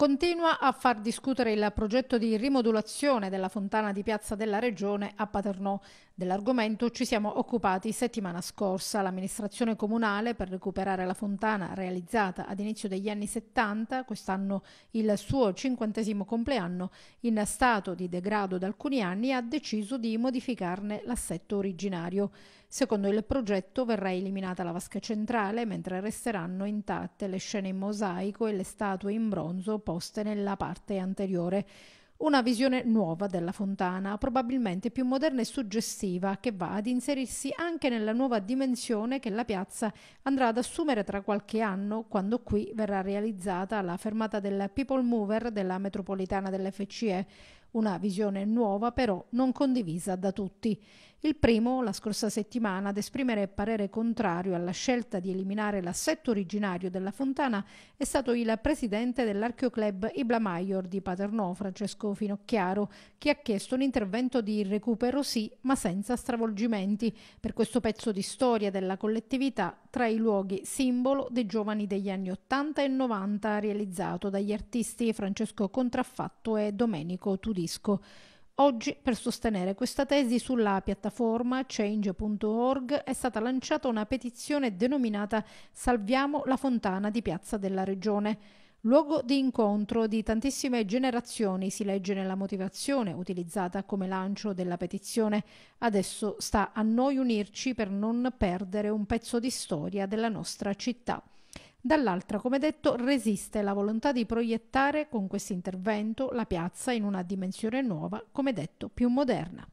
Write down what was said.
Continua a far discutere il progetto di rimodulazione della fontana di Piazza della Regione a Paternò. Dell'argomento ci siamo occupati settimana scorsa. L'amministrazione comunale per recuperare la fontana realizzata ad inizio degli anni 70, quest'anno il suo cinquantesimo compleanno, in stato di degrado da alcuni anni, ha deciso di modificarne l'assetto originario. Secondo il progetto verrà eliminata la vasca centrale, mentre resteranno intatte le scene in mosaico e le statue in bronzo poste nella parte anteriore. Una visione nuova della fontana, probabilmente più moderna e suggestiva, che va ad inserirsi anche nella nuova dimensione che la piazza andrà ad assumere tra qualche anno, quando qui verrà realizzata la fermata del People Mover della metropolitana dell'FCE una visione nuova però non condivisa da tutti. Il primo, la scorsa settimana, ad esprimere parere contrario alla scelta di eliminare l'assetto originario della fontana è stato il presidente dell'archeoclub Ibla Maior di Paternò, Francesco Finocchiaro, che ha chiesto un intervento di recupero sì, ma senza stravolgimenti, per questo pezzo di storia della collettività tra i luoghi simbolo dei giovani degli anni 80 e 90, realizzato dagli artisti Francesco Contraffatto e Domenico Tudino disco. Oggi, per sostenere questa tesi, sulla piattaforma change.org è stata lanciata una petizione denominata Salviamo la fontana di Piazza della Regione. Luogo di incontro di tantissime generazioni si legge nella motivazione utilizzata come lancio della petizione. Adesso sta a noi unirci per non perdere un pezzo di storia della nostra città. Dall'altra, come detto, resiste la volontà di proiettare con questo intervento la piazza in una dimensione nuova, come detto, più moderna.